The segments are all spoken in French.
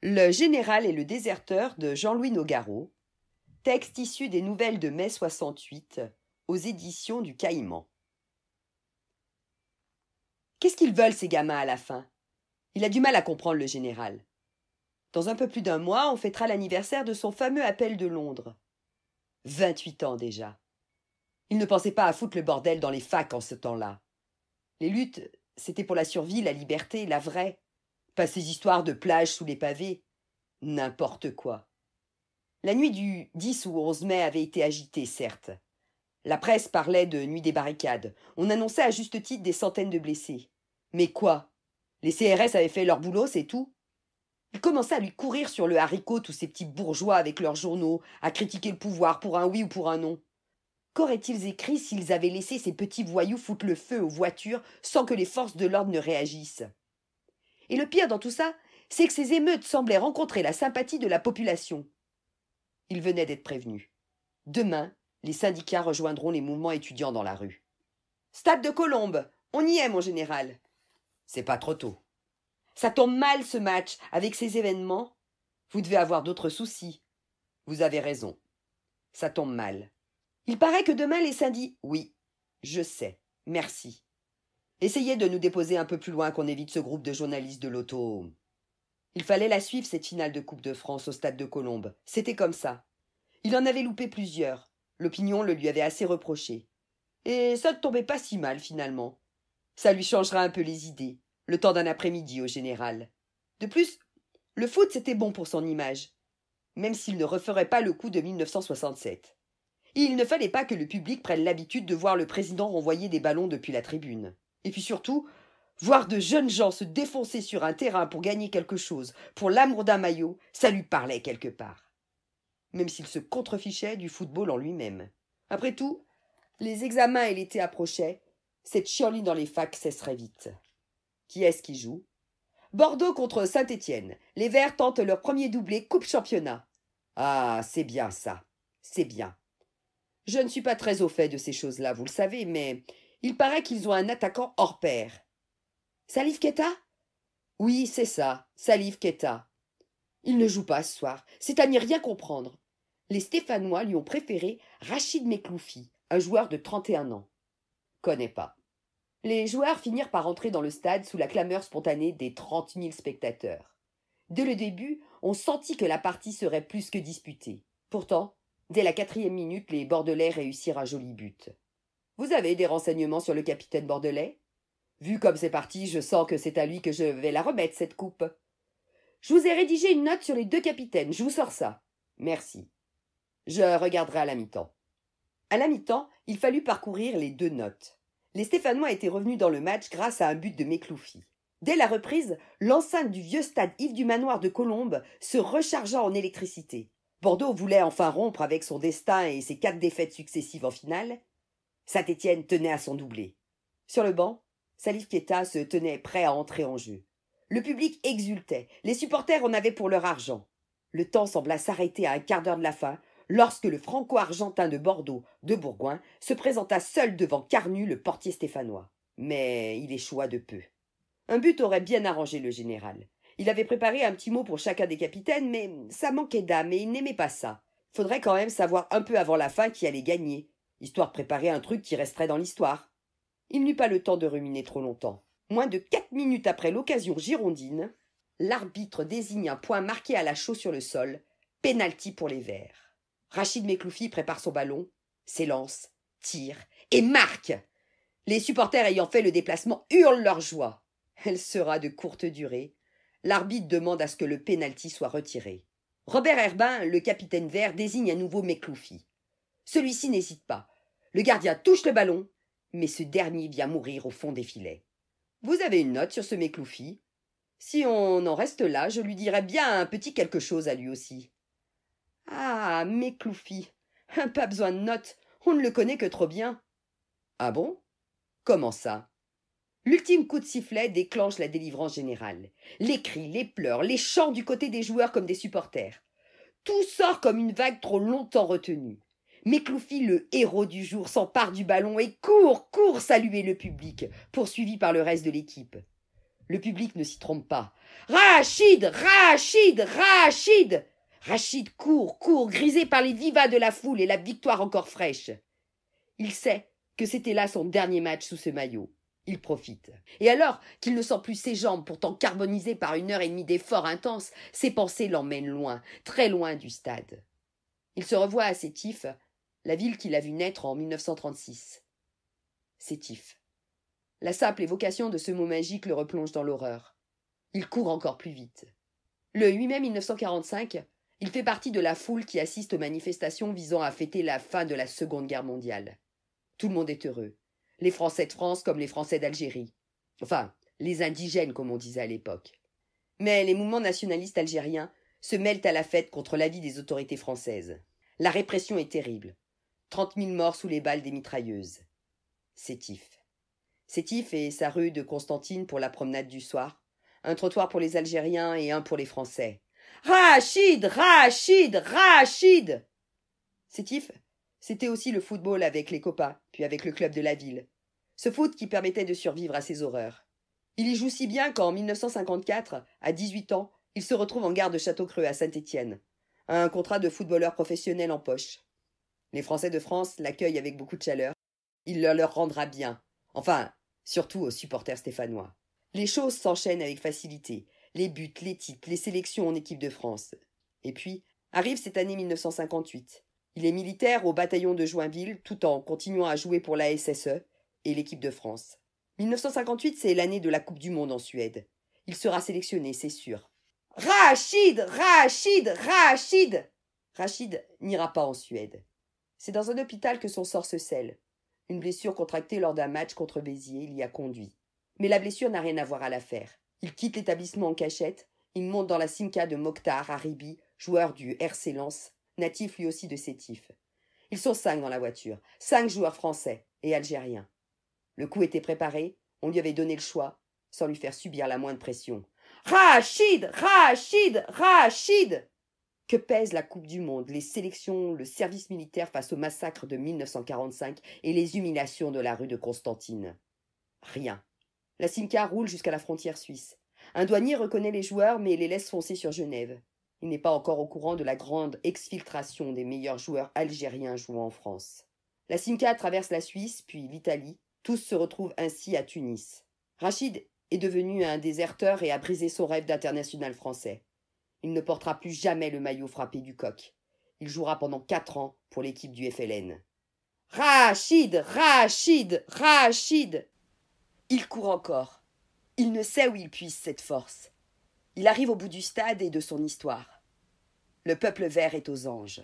Le général et le déserteur de Jean-Louis Nogaro, texte issu des nouvelles de mai 68 aux éditions du Caïman. Qu'est-ce qu'ils veulent ces gamins à la fin Il a du mal à comprendre le général. Dans un peu plus d'un mois, on fêtera l'anniversaire de son fameux appel de Londres. 28 ans déjà. Il ne pensait pas à foutre le bordel dans les facs en ce temps-là. Les luttes, c'était pour la survie, la liberté, la vraie. Pas ces histoires de plages sous les pavés. N'importe quoi. La nuit du 10 ou 11 mai avait été agitée, certes. La presse parlait de nuit des barricades. On annonçait à juste titre des centaines de blessés. Mais quoi Les CRS avaient fait leur boulot, c'est tout Il commença à lui courir sur le haricot tous ces petits bourgeois avec leurs journaux, à critiquer le pouvoir pour un oui ou pour un non. Qu'auraient-ils écrit s'ils avaient laissé ces petits voyous foutre le feu aux voitures sans que les forces de l'ordre ne réagissent et le pire dans tout ça, c'est que ces émeutes semblaient rencontrer la sympathie de la population. Il venait d'être prévenu. Demain, les syndicats rejoindront les mouvements étudiants dans la rue. Stade de Colombe, on y est, mon général. C'est pas trop tôt. Ça tombe mal ce match avec ces événements. Vous devez avoir d'autres soucis. Vous avez raison. Ça tombe mal. Il paraît que demain les syndicats... Oui, je sais. Merci. Essayez de nous déposer un peu plus loin qu'on évite ce groupe de journalistes de l'auto. Il fallait la suivre, cette finale de Coupe de France au stade de Colombes. C'était comme ça. Il en avait loupé plusieurs. L'opinion le lui avait assez reproché. Et ça ne tombait pas si mal, finalement. Ça lui changera un peu les idées, le temps d'un après-midi au général. De plus, le foot, c'était bon pour son image, même s'il ne referait pas le coup de 1967. Il ne fallait pas que le public prenne l'habitude de voir le président renvoyer des ballons depuis la tribune. Et puis surtout, voir de jeunes gens se défoncer sur un terrain pour gagner quelque chose, pour l'amour d'un maillot, ça lui parlait quelque part. Même s'il se contrefichait du football en lui-même. Après tout, les examens et l'été approchaient, cette chienlit dans les facs cesserait vite. Qui est-ce qui joue Bordeaux contre Saint-Étienne. Les Verts tentent leur premier doublé Coupe Championnat. Ah, c'est bien ça. C'est bien. Je ne suis pas très au fait de ces choses-là, vous le savez, mais il paraît qu'ils ont un attaquant hors pair. Salif Keta Oui, c'est ça, Salif Keta. Il ne joue pas ce soir, c'est à n'y rien comprendre. Les Stéphanois lui ont préféré Rachid Mekloufi, un joueur de 31 ans. Connais pas. Les joueurs finirent par entrer dans le stade sous la clameur spontanée des 30 000 spectateurs. Dès le début, on sentit que la partie serait plus que disputée. Pourtant, dès la quatrième minute, les Bordelais réussirent un joli but. Vous avez des renseignements sur le capitaine Bordelais Vu comme c'est parti, je sens que c'est à lui que je vais la remettre, cette coupe. Je vous ai rédigé une note sur les deux capitaines, je vous sors ça. Merci. Je regarderai à la mi-temps. À la mi-temps, il fallut parcourir les deux notes. Les Stéphanois étaient revenus dans le match grâce à un but de Mécloufi. Dès la reprise, l'enceinte du vieux stade Yves du Manoir de Colombes se rechargea en électricité. Bordeaux voulait enfin rompre avec son destin et ses quatre défaites successives en finale, Saint-Étienne tenait à son doublé. Sur le banc, Salif se tenait prêt à entrer en jeu. Le public exultait, les supporters en avaient pour leur argent. Le temps sembla s'arrêter à un quart d'heure de la fin, lorsque le franco-argentin de Bordeaux, de Bourgoin, se présenta seul devant Carnu, le portier stéphanois. Mais il échoua de peu. Un but aurait bien arrangé le général. Il avait préparé un petit mot pour chacun des capitaines, mais ça manquait d'âme et il n'aimait pas ça. Faudrait quand même savoir un peu avant la fin qui allait gagner histoire de préparer un truc qui resterait dans l'histoire. Il n'eut pas le temps de ruminer trop longtemps. Moins de quatre minutes après l'occasion girondine, l'arbitre désigne un point marqué à la chaux sur le sol, Penalty pour les Verts. Rachid Mekloufi prépare son ballon, s'élance, tire et marque. Les supporters ayant fait le déplacement hurlent leur joie. Elle sera de courte durée. L'arbitre demande à ce que le pénalty soit retiré. Robert Herbin, le capitaine vert, désigne à nouveau Mekloufi. Celui-ci n'hésite pas. Le gardien touche le ballon, mais ce dernier vient mourir au fond des filets. Vous avez une note sur ce Mécloufi Si on en reste là, je lui dirai bien un petit quelque chose à lui aussi. Ah, Mécloufi hein, Pas besoin de note, on ne le connaît que trop bien. Ah bon Comment ça L'ultime coup de sifflet déclenche la délivrance générale. Les cris, les pleurs, les chants du côté des joueurs comme des supporters. Tout sort comme une vague trop longtemps retenue. Mécloufi, le héros du jour, s'empare du ballon et court, court saluer le public, poursuivi par le reste de l'équipe. Le public ne s'y trompe pas. Rachid, Rachid, Rachid Rachid court, court, grisé par les vivas de la foule et la victoire encore fraîche. Il sait que c'était là son dernier match sous ce maillot. Il profite. Et alors qu'il ne sent plus ses jambes, pourtant carbonisées par une heure et demie d'efforts intenses, ses pensées l'emmènent loin, très loin du stade. Il se revoit à ses tifs, la ville qu'il a vue naître en 1936. Sétif. La simple évocation de ce mot magique le replonge dans l'horreur. Il court encore plus vite. Le 8 mai 1945, il fait partie de la foule qui assiste aux manifestations visant à fêter la fin de la Seconde Guerre mondiale. Tout le monde est heureux. Les Français de France comme les Français d'Algérie. Enfin, les indigènes comme on disait à l'époque. Mais les mouvements nationalistes algériens se mêlent à la fête contre l'avis des autorités françaises. La répression est terrible. Trente mille morts sous les balles des mitrailleuses. Sétif. Sétif et sa rue de Constantine pour la promenade du soir. Un trottoir pour les Algériens et un pour les Français. Rachid Rachid Rachid Sétif, c'était aussi le football avec les copains, puis avec le club de la ville. Ce foot qui permettait de survivre à ses horreurs. Il y joue si bien qu'en 1954, à 18 ans, il se retrouve en gare de Château-Creux à Saint-Étienne. Un contrat de footballeur professionnel en poche. Les Français de France l'accueillent avec beaucoup de chaleur. Il le leur rendra bien. Enfin, surtout aux supporters stéphanois. Les choses s'enchaînent avec facilité. Les buts, les titres, les sélections en équipe de France. Et puis, arrive cette année 1958. Il est militaire au bataillon de Joinville tout en continuant à jouer pour la SSE et l'équipe de France. 1958, c'est l'année de la Coupe du Monde en Suède. Il sera sélectionné, c'est sûr. Rachid Rachid Rachid Rachid n'ira pas en Suède. C'est dans un hôpital que son sort se scelle. Une blessure contractée lors d'un match contre Béziers l'y a conduit. Mais la blessure n'a rien à voir à l'affaire. Il quitte l'établissement en cachette, il monte dans la Simca de Mokhtar Haribi, joueur du RC Lens, natif lui aussi de Sétif. Ils sont cinq dans la voiture, cinq joueurs français et algériens. Le coup était préparé, on lui avait donné le choix, sans lui faire subir la moindre pression. Rachid Rachid Rachid que pèse la Coupe du Monde, les sélections, le service militaire face au massacre de 1945 et les humiliations de la rue de Constantine Rien. La Simca roule jusqu'à la frontière suisse. Un douanier reconnaît les joueurs mais les laisse foncer sur Genève. Il n'est pas encore au courant de la grande exfiltration des meilleurs joueurs algériens jouant en France. La Simca traverse la Suisse, puis l'Italie. Tous se retrouvent ainsi à Tunis. Rachid est devenu un déserteur et a brisé son rêve d'international français. Il ne portera plus jamais le maillot frappé du coq. Il jouera pendant quatre ans pour l'équipe du FLN. Rachid, Rachid, Rachid Il court encore. Il ne sait où il puise cette force. Il arrive au bout du stade et de son histoire. Le peuple vert est aux anges.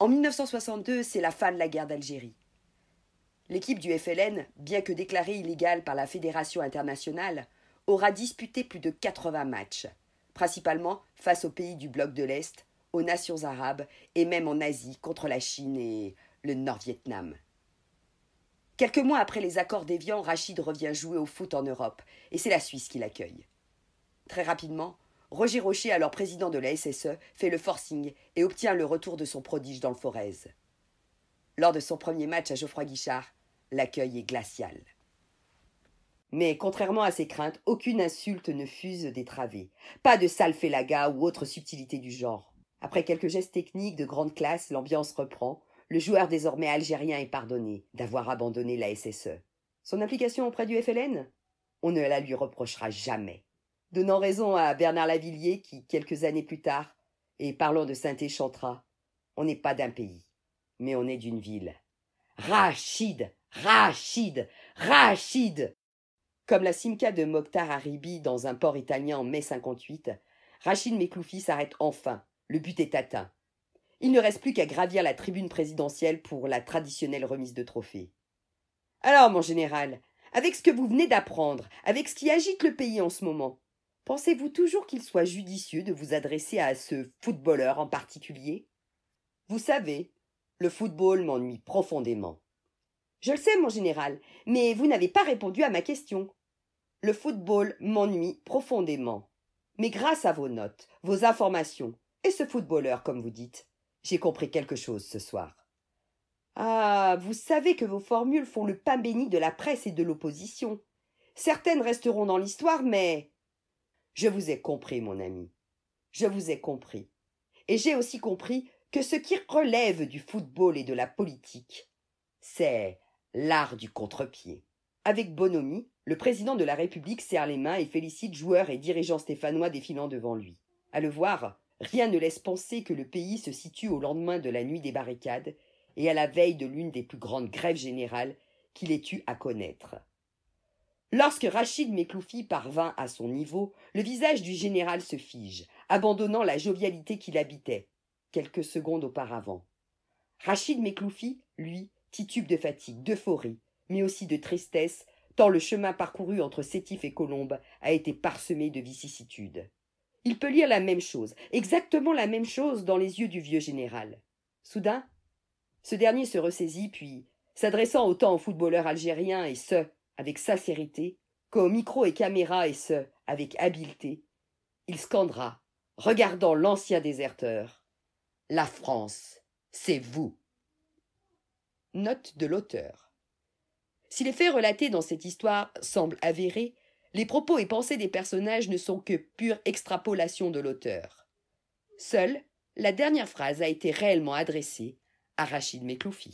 En 1962, c'est la fin de la guerre d'Algérie. L'équipe du FLN, bien que déclarée illégale par la Fédération internationale, aura disputé plus de 80 matchs principalement face aux pays du bloc de l'Est, aux nations arabes et même en Asie contre la Chine et le Nord-Vietnam. Quelques mois après les accords d'Evian, Rachid revient jouer au foot en Europe et c'est la Suisse qui l'accueille. Très rapidement, Roger Rocher, alors président de la SSE, fait le forcing et obtient le retour de son prodige dans le Forez. Lors de son premier match à Geoffroy Guichard, l'accueil est glacial. Mais contrairement à ses craintes, aucune insulte ne fuse des travées. Pas de félaga ou autre subtilité du genre. Après quelques gestes techniques de grande classe, l'ambiance reprend. Le joueur désormais algérien est pardonné d'avoir abandonné la SSE. Son implication auprès du FLN On ne la lui reprochera jamais. Donnant raison à Bernard Lavillier qui, quelques années plus tard, et parlant de saint « On n'est pas d'un pays, mais on est d'une ville. Rachid Rachid Rachid comme la Simca de Mokhtar Haribi dans un port italien en mai 58, Rachid Mekloufi s'arrête enfin. Le but est atteint. Il ne reste plus qu'à gravir la tribune présidentielle pour la traditionnelle remise de trophée. Alors, mon général, avec ce que vous venez d'apprendre, avec ce qui agite le pays en ce moment, pensez-vous toujours qu'il soit judicieux de vous adresser à ce footballeur en particulier Vous savez, le football m'ennuie profondément. Je le sais, mon général, mais vous n'avez pas répondu à ma question. Le football m'ennuie profondément. Mais grâce à vos notes, vos informations, et ce footballeur, comme vous dites, j'ai compris quelque chose ce soir. Ah. Vous savez que vos formules font le pain béni de la presse et de l'opposition. Certaines resteront dans l'histoire, mais. Je vous ai compris, mon ami. Je vous ai compris. Et j'ai aussi compris que ce qui relève du football et de la politique, c'est l'art du contre-pied. Avec bonhomie, le président de la République serre les mains et félicite joueurs et dirigeants stéphanois défilant devant lui. À le voir, rien ne laisse penser que le pays se situe au lendemain de la nuit des barricades et à la veille de l'une des plus grandes grèves générales qu'il ait eu à connaître. Lorsque Rachid Mekloufi parvint à son niveau, le visage du général se fige, abandonnant la jovialité qu'il habitait quelques secondes auparavant. Rachid Mekloufi, lui, titube de fatigue, d'euphorie, mais aussi de tristesse, tant le chemin parcouru entre Sétif et Colombe a été parsemé de vicissitudes. Il peut lire la même chose, exactement la même chose dans les yeux du vieux général. Soudain, ce dernier se ressaisit, puis, s'adressant autant au footballeur algérien et ce, avec sincérité, qu'au micro et caméra et ce, avec habileté, il scandra, regardant l'ancien déserteur. La France, c'est vous. Note de l'auteur. Si les faits relatés dans cette histoire semblent avérés, les propos et pensées des personnages ne sont que pure extrapolation de l'auteur. Seule, la dernière phrase a été réellement adressée à Rachid Mekloufi.